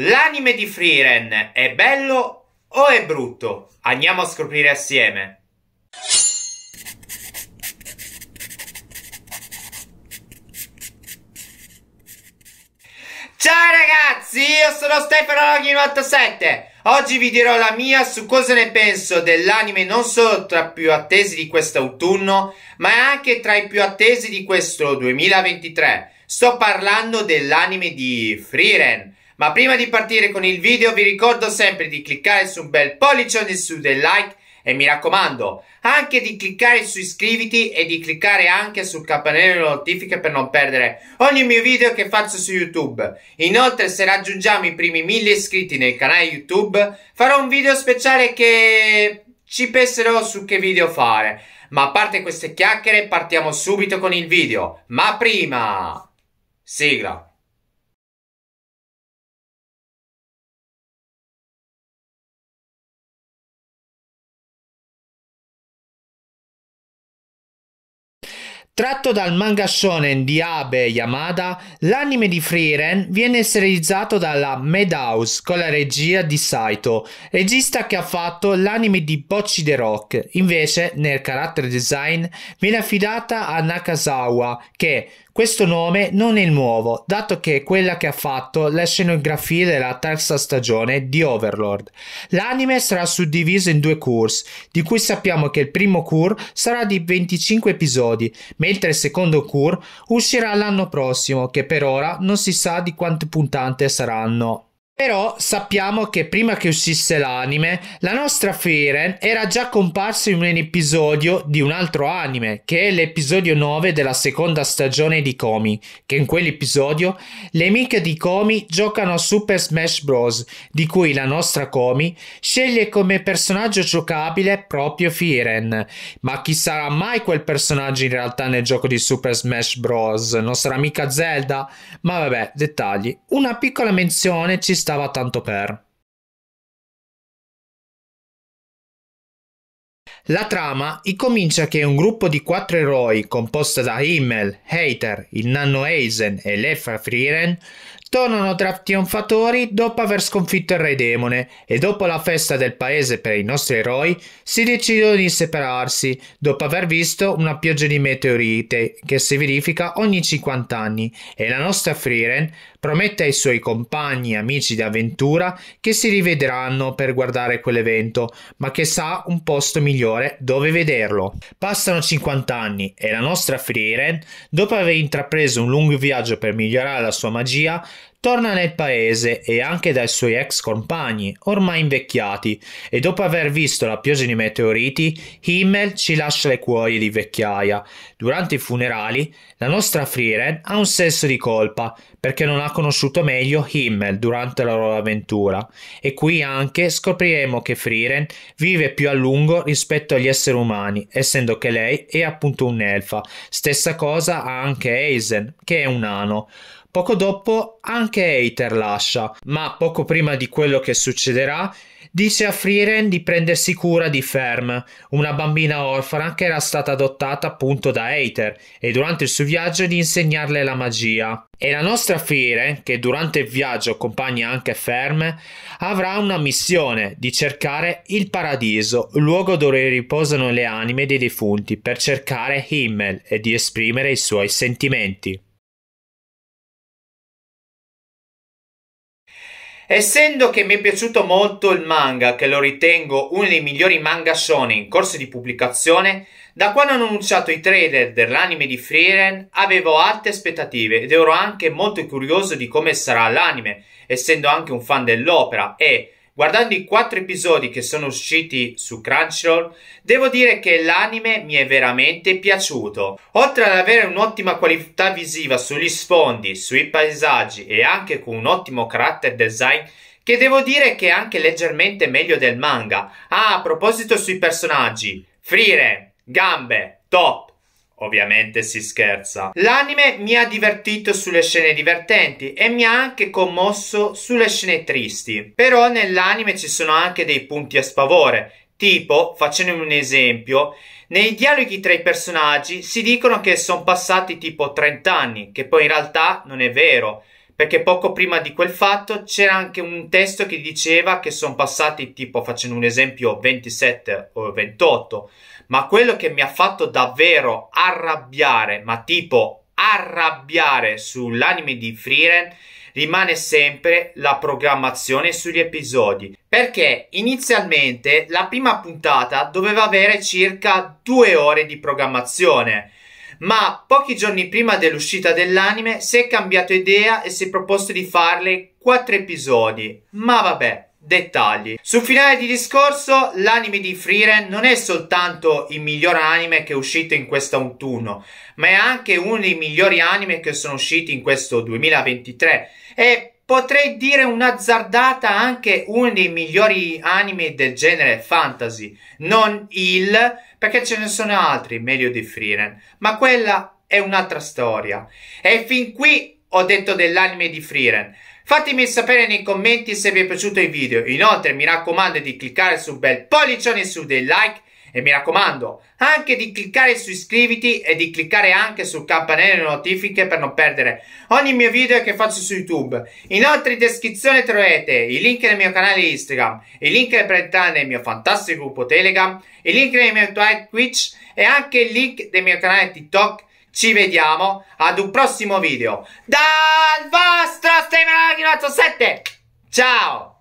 L'anime di Frieren è bello o è brutto? Andiamo a scoprire assieme. Ciao ragazzi, io sono Stefano Loghi 97. Oggi vi dirò la mia su cosa ne penso dell'anime non solo tra i più attesi di quest'autunno, ma anche tra i più attesi di questo 2023. Sto parlando dell'anime di Frieren ma prima di partire con il video vi ricordo sempre di cliccare su un bel pollicione su del like e mi raccomando anche di cliccare su iscriviti e di cliccare anche sul campanello notifiche per non perdere ogni mio video che faccio su YouTube. Inoltre se raggiungiamo i primi 1000 iscritti nel canale YouTube farò un video speciale che ci penserò su che video fare. Ma a parte queste chiacchiere partiamo subito con il video. Ma prima... Sigla. Tratto dal manga shonen di Abe Yamada, l'anime di Freeren viene serializzato dalla Madhouse con la regia di Saito, regista che ha fatto l'anime di Bocci the Rock. Invece, nel carattere design, viene affidata a Nakazawa che, questo nome non è nuovo, dato che è quella che ha fatto la scenografia della terza stagione di Overlord. L'anime sarà suddiviso in due curs, di cui sappiamo che il primo cur sarà di 25 episodi, mentre il secondo cur uscirà l'anno prossimo, che per ora non si sa di quante puntate saranno. Però sappiamo che prima che uscisse l'anime, la nostra Feren era già comparsa in un episodio di un altro anime, che è l'episodio 9 della seconda stagione di Komi, che in quell'episodio le amiche di Komi giocano a Super Smash Bros, di cui la nostra Komi sceglie come personaggio giocabile proprio Firen. Ma chi sarà mai quel personaggio in realtà nel gioco di Super Smash Bros? Non sarà mica Zelda? Ma vabbè, dettagli. Una piccola menzione ci sta stava tanto per. La trama incomincia che un gruppo di quattro eroi, composto da Himmel, Hater, il nano Eisen e Leffa Frieren, tornano tra trionfatori dopo aver sconfitto il re demone e dopo la festa del paese per i nostri eroi si decidono di separarsi dopo aver visto una pioggia di meteorite che si verifica ogni 50 anni e la nostra Frieren Promette ai suoi compagni e amici di avventura che si rivedranno per guardare quell'evento, ma che sa un posto migliore dove vederlo. Passano 50 anni e la nostra Frieren, dopo aver intrapreso un lungo viaggio per migliorare la sua magia, Torna nel paese e anche dai suoi ex compagni, ormai invecchiati, e dopo aver visto la pioggia di meteoriti, Himmel ci lascia le cuoie di vecchiaia. Durante i funerali, la nostra Frieren ha un senso di colpa, perché non ha conosciuto meglio Himmel durante la loro avventura. E qui anche scopriremo che Frieren vive più a lungo rispetto agli esseri umani, essendo che lei è appunto un'elfa. Stessa cosa ha anche Eisen, che è un nano. Poco dopo anche Aether lascia, ma poco prima di quello che succederà dice a Freeren di prendersi cura di Ferm, una bambina orfana che era stata adottata appunto da Aether e durante il suo viaggio di insegnarle la magia. E la nostra Freeren, che durante il viaggio accompagna anche Ferm, avrà una missione di cercare il paradiso, luogo dove riposano le anime dei defunti, per cercare Himmel e di esprimere i suoi sentimenti. Essendo che mi è piaciuto molto il manga, che lo ritengo uno dei migliori manga shone in corso di pubblicazione, da quando hanno annunciato i trailer dell'anime di Freeren avevo alte aspettative ed ero anche molto curioso di come sarà l'anime, essendo anche un fan dell'opera e guardando i quattro episodi che sono usciti su Crunchyroll, devo dire che l'anime mi è veramente piaciuto. Oltre ad avere un'ottima qualità visiva sugli sfondi, sui paesaggi e anche con un ottimo character design, che devo dire che è anche leggermente meglio del manga. Ah, a proposito sui personaggi, Frire, Gambe, Top, Ovviamente si scherza. L'anime mi ha divertito sulle scene divertenti e mi ha anche commosso sulle scene tristi. Però nell'anime ci sono anche dei punti a sfavore. Tipo, facendo un esempio, nei dialoghi tra i personaggi si dicono che sono passati tipo 30 anni, che poi in realtà non è vero, perché poco prima di quel fatto c'era anche un testo che diceva che sono passati tipo, facendo un esempio, 27 o 28 ma quello che mi ha fatto davvero arrabbiare, ma tipo arrabbiare sull'anime di Freeren rimane sempre la programmazione sugli episodi perché inizialmente la prima puntata doveva avere circa due ore di programmazione ma pochi giorni prima dell'uscita dell'anime si è cambiato idea e si è proposto di farle quattro episodi ma vabbè dettagli. Su finale di discorso, l'anime di Frieren non è soltanto il miglior anime che è uscito in questo autunno, ma è anche uno dei migliori anime che sono usciti in questo 2023 e potrei dire un'azzardata anche uno dei migliori anime del genere fantasy, non il, perché ce ne sono altri meglio di Frieren, ma quella è un'altra storia. E fin qui ho detto dell'anime di Frieren. Fatemi sapere nei commenti se vi è piaciuto il video. Inoltre mi raccomando di cliccare sul bel pollicione su dei like e mi raccomando anche di cliccare su iscriviti e di cliccare anche sul campanello notifiche per non perdere ogni mio video che faccio su YouTube. Inoltre in descrizione troverete i link del mio canale Instagram, i link per entrare nel mio fantastico gruppo Telegram, i link del mio Twitch e anche il link del mio canale TikTok ci vediamo ad un prossimo video. Dal vostro Steven 7. Ciao!